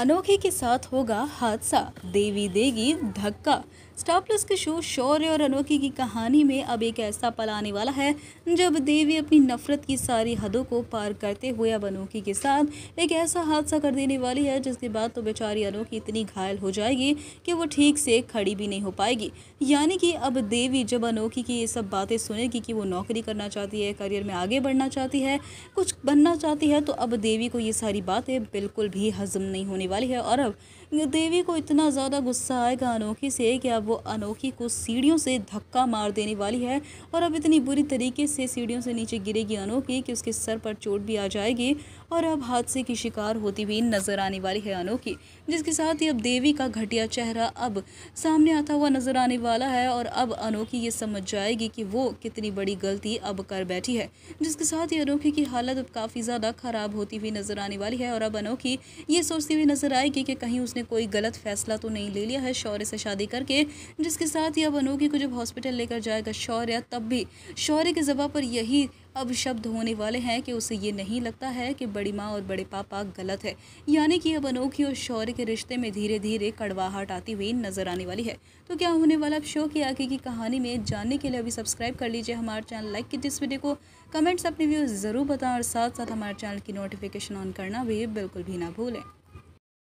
अनोखे के साथ होगा हादसा देवी देगी धक्का स्टार प्लस के शो शौर्य और अनोखी की कहानी में अब एक ऐसा पल आने वाला है जब देवी अपनी नफरत की सारी हदों को पार करते हुए अब अनोखी के साथ एक ऐसा हादसा कर देने वाली है जिसके बाद तो बेचारी अनोखी इतनी घायल हो जाएगी कि वो ठीक से खड़ी भी नहीं हो पाएगी यानी कि अब देवी जब अनोखी की ये सब बातें सुनेगी कि वो नौकरी करना चाहती है करियर में आगे बढ़ना चाहती है कुछ बनना चाहती है तो अब देवी को ये सारी बातें बिल्कुल भी हजम नहीं होने वाली है और अब देवी को इतना ज़्यादा गुस्सा आएगा अनोखी से कि अब अब वो अनोखी को सीढ़ियों से धक्का मार देने वाली है और अब इतनी बुरी तरीके से सीढ़ियों से नीचे गिरेगी अनोखी कि उसके सर पर चोट भी आ जाएगी और अब हादसे की शिकार होती हुई नजर आने वाली है अनोखी जिसके साथ ही अब देवी का घटिया चेहरा अब सामने आता हुआ नजर आने वाला है और अब अनोखी ये समझ जाएगी कि वो कितनी बड़ी गलती अब कर बैठी है जिसके साथ ही अनोखी की हालत अब काफ़ी ज़्यादा ख़राब होती हुई नजर आने वाली है और अब अनोखी ये सोचती हुई नजर आएगी कि कहीं उसने कोई गलत फैसला तो नहीं ले लिया है शौर्य से शादी करके जिसके साथ ही अब अनोखी को जब हॉस्पिटल लेकर जाएगा शौर्य तब भी शौर्य के जबा पर यही अब शब्द होने वाले हैं कि उसे ये नहीं लगता है कि बड़ी माँ और बड़े पापा गलत है यानी कि अब अनोखी और शौर्य के रिश्ते में धीरे धीरे कड़वाहट आती हुई नजर आने वाली है तो क्या होने वाला अब शो की आगे की कहानी में जानने के लिए अभी सब्सक्राइब कर लीजिए हमारे चैनल लाइक कीजिए इस वीडियो को कमेंट्स अपने व्यूज ज़रूर बताएं और साथ साथ हमारे चैनल की नोटिफिकेशन ऑन करना भी बिल्कुल भी ना भूलें